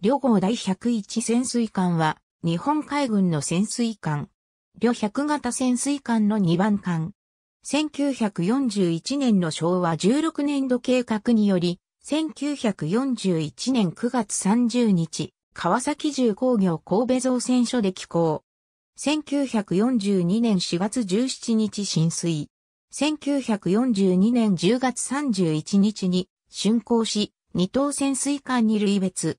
旅号第101潜水艦は、日本海軍の潜水艦。旅100型潜水艦の2番艦。1941年の昭和16年度計画により、1941年9月30日、川崎重工業神戸造船所で寄港。1942年4月17日浸水。1942年10月31日に竣工し、二等潜水艦に類別。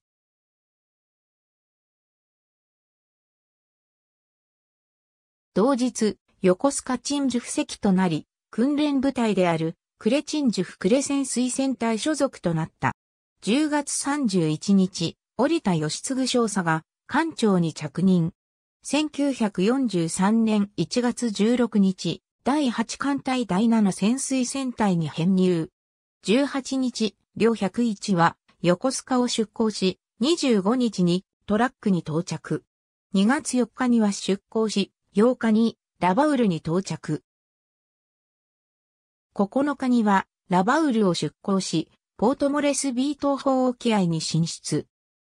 同日、横須賀鎮守布石となり、訓練部隊である、クレ鎮守府クレ潜水船隊所属となった。10月31日、折田義継少佐が、艦長に着任。1943年1月16日、第8艦隊第7潜水戦隊に編入。18日、両101は横須賀を出港し、25日にトラックに到着。2月4日には出港し、8日にラバウルに到着。9日にはラバウルを出港し、ポートモレスビー東方沖合に進出。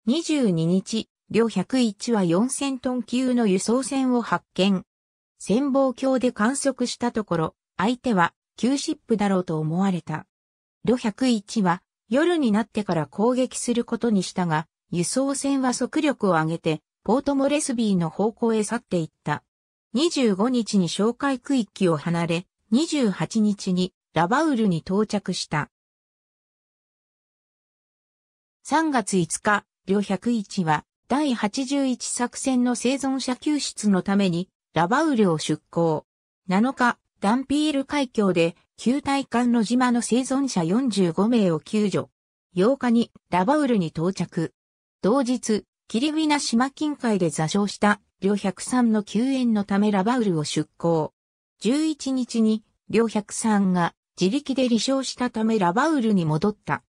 22日、両101は4000トン級の輸送船を発見。潜望鏡で観測したところ、相手は旧シップだろうと思われた。旅101は夜になってから攻撃することにしたが、輸送船は速力を上げて、ポートモレスビーの方向へ去っていった。25日に哨戒区域を離れ、28日にラバウルに到着した。3月5日、両101は第81作戦の生存者救出のためにラバウルを出港。7日、ダンピール海峡で旧体艦の島の生存者45名を救助。8日にラバウルに到着。同日、キリウィナ島近海で座礁した両103の救援のためラバウルを出港。11日に両103が自力で離礁したためラバウルに戻った。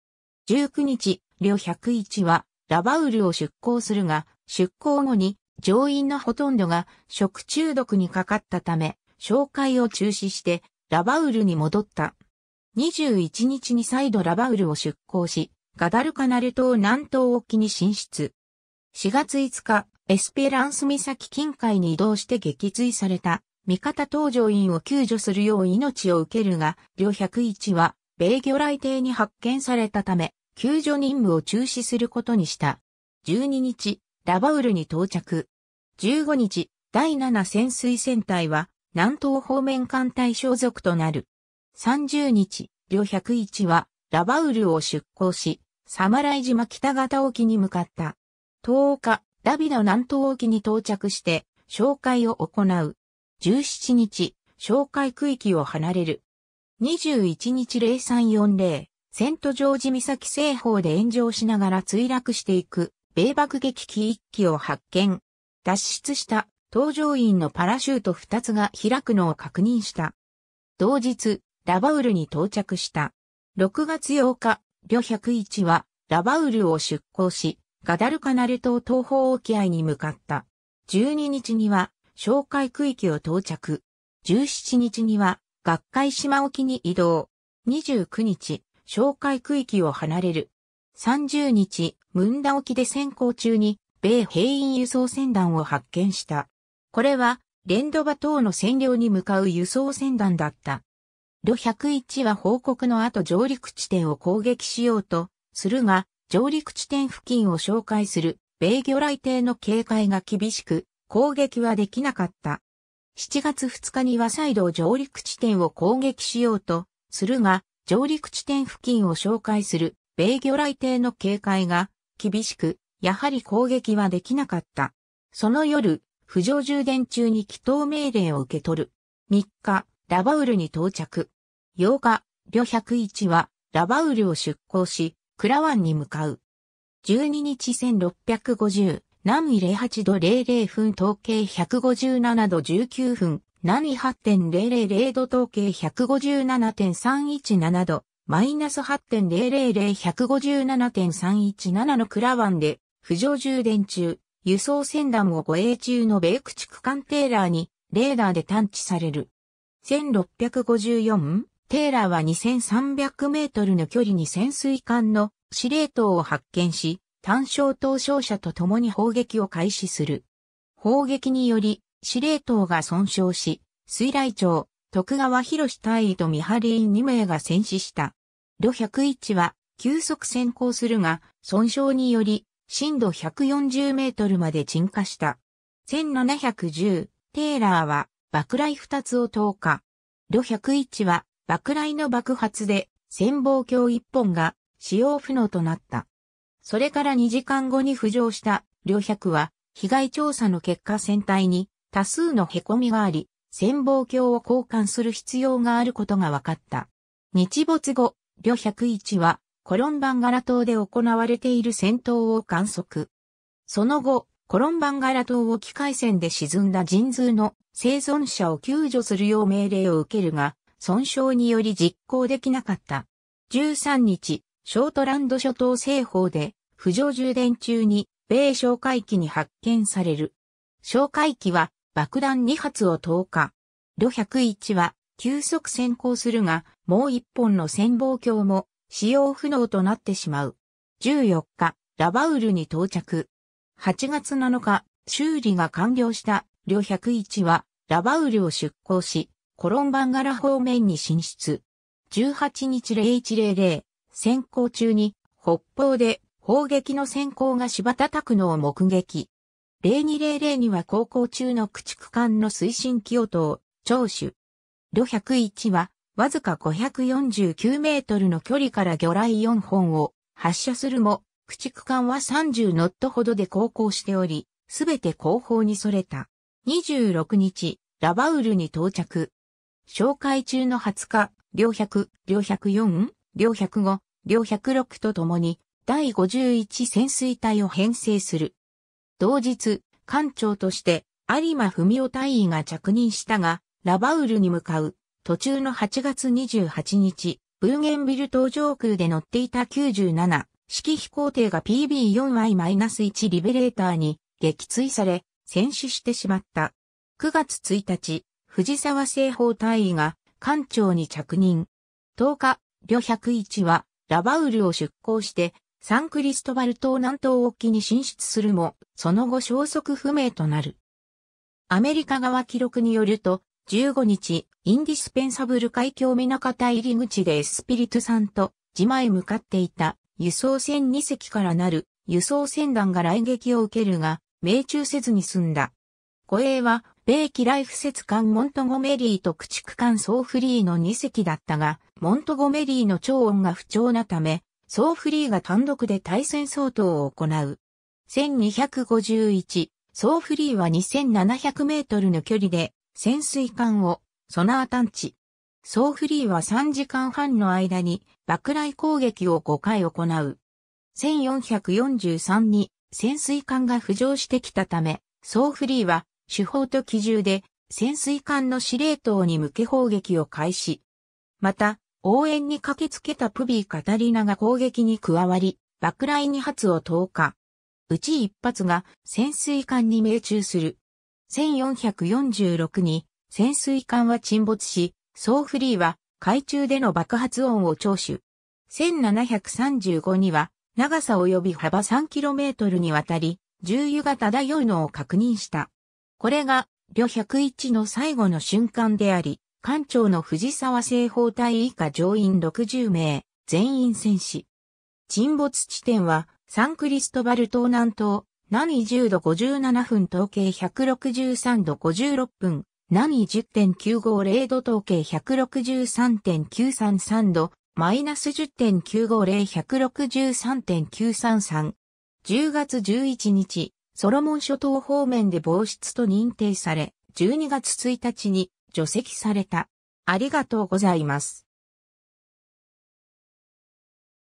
19日、両101はラバウルを出港するが、出港後に乗員のほとんどが食中毒にかかったため、紹介を中止してラバウルに戻った。21日に再度ラバウルを出港し、ガダルカナル島南東沖に進出。4月5日、エスペランス岬近海に移動して撃墜された、味方搭乗員を救助するよう命を受けるが、両101は、米魚雷艇に発見されたため、救助任務を中止することにした。12日、ラバウルに到着。15日、第7潜水戦隊は、南東方面艦隊所属となる。30日、両101は、ラバウルを出港し、サマライ島北方沖に向かった。10日、ラビの南東沖に到着して、紹介を行う。17日、紹介区域を離れる。21日0340、セントジョージ岬西方で炎上しながら墜落していく、米爆撃機1機を発見。脱出した搭乗員のパラシュート2つが開くのを確認した。同日、ラバウルに到着した。6月8日、旅101は、ラバウルを出港し、ガダルカナル島東方沖合に向かった。12日には、哨戒区域を到着。17日には、学会島沖に移動。29日、哨戒区域を離れる。30日、ムンダ沖で先行中に、米兵員輸送船団を発見した。これは、レンドバ島の占領に向かう輸送船団だった。ロ101は報告の後上陸地点を攻撃しようと、するが、上陸地点付近を紹介する米魚雷艇の警戒が厳しく、攻撃はできなかった。7月2日には再度上陸地点を攻撃しようと、するが、上陸地点付近を紹介する米魚雷艇の警戒が厳しく、やはり攻撃はできなかった。その夜、浮上充電中に祈祷命令を受け取る。3日、ラバウルに到着。8日、旅101はラバウルを出港し、クラワンに向かう。12日1650、南緯08度00分統計157度19分、南緯8.000度統計157.317度、マイナス8.000157.317のクラワンで、浮上充電中、輸送船団を護衛中の米駆逐艦テーラーに、レーダーで探知される。1654? テーラーは2300メートルの距離に潜水艦の司令塔を発見し、単焦凍傷者と共に砲撃を開始する。砲撃により、司令塔が損傷し、水雷町、徳川博士隊員と見張り員2名が戦死した。ロ101は、急速先行するが、損傷により、深度140メートルまで沈下した。1710、テーラーは、爆雷2つを投下。炉101は、爆雷の爆発で、潜望鏡一本が使用不能となった。それから2時間後に浮上した両百は、被害調査の結果船体に多数の凹みがあり、潜望鏡を交換する必要があることが分かった。日没後、両百一はコロンバンガラ島で行われている戦闘を観測。その後、コロンバンガラ島を機械船で沈んだ人数の生存者を救助するよう命令を受けるが、損傷により実行できなかった。13日、ショートランド諸島西方で、浮上充電中に、米哨戒機に発見される。哨戒機は、爆弾2発を投下。旅101は、急速先行するが、もう一本の潜望鏡も、使用不能となってしまう。14日、ラバウルに到着。8月7日、修理が完了した、旅101は、ラバウルを出港し、コロンバンガラ方面に進出。18日0100、先行中に北方で砲撃の先行が柴叩くのを目撃。0200には航行中の駆逐艦の推進機を投、聴取。旅101は、わずか549メートルの距離から魚雷4本を発射するも、駆逐艦は30ノットほどで航行しており、すべて後方にそれた。26日、ラバウルに到着。紹介中の20日、両100、両104、両105、両106とともに、第51潜水隊を編成する。同日、艦長として有馬文夫大尉が着任したが、ラバウルに向かう途中の8月28日、ブーゲンビル島上空で乗っていた97式飛行艇が PB4I-1 リベレーターに撃墜され、戦死してしまった。9月1日、藤沢西方大尉が艦長に着任。10日、旅101はラバウルを出港してサンクリストバル島南東沖に進出するも、その後消息不明となる。アメリカ側記録によると、15日、インディスペンサブル海峡港入り口でエスピリトさんと島へ向かっていた輸送船2隻からなる輸送船団が来撃を受けるが、命中せずに済んだ。護衛は米機雷フ節艦モントゴメリーと駆逐艦ソーフリーの2隻だったが、モントゴメリーの超音が不調なため、ソーフリーが単独で対戦相当を行う。1251、ソーフリーは2700メートルの距離で潜水艦をソナー探知。ソーフリーは3時間半の間に爆雷攻撃を5回行う。1443に潜水艦が浮上してきたため、ソーフリーは手法と機銃で潜水艦の司令塔に向け砲撃を開始。また、応援に駆けつけたプビー・カタリナが攻撃に加わり、爆雷2発を投下。うち1発が潜水艦に命中する。1446に潜水艦は沈没し、ソーフリーは海中での爆発音を聴取。1735には長さ及び幅 3km にわたり、重油が漂うのを確認した。これが、旅101の最後の瞬間であり、艦長の藤沢西方隊以下乗員60名、全員戦死。沈没地点は、サンクリストバル島南東、何10度57分統計163度56分、何10.950度統計163.933度、マイナス10.950163.933。10月11日、ソロモン諸島方面で防湿と認定され、12月1日に除籍された。ありがとうございます。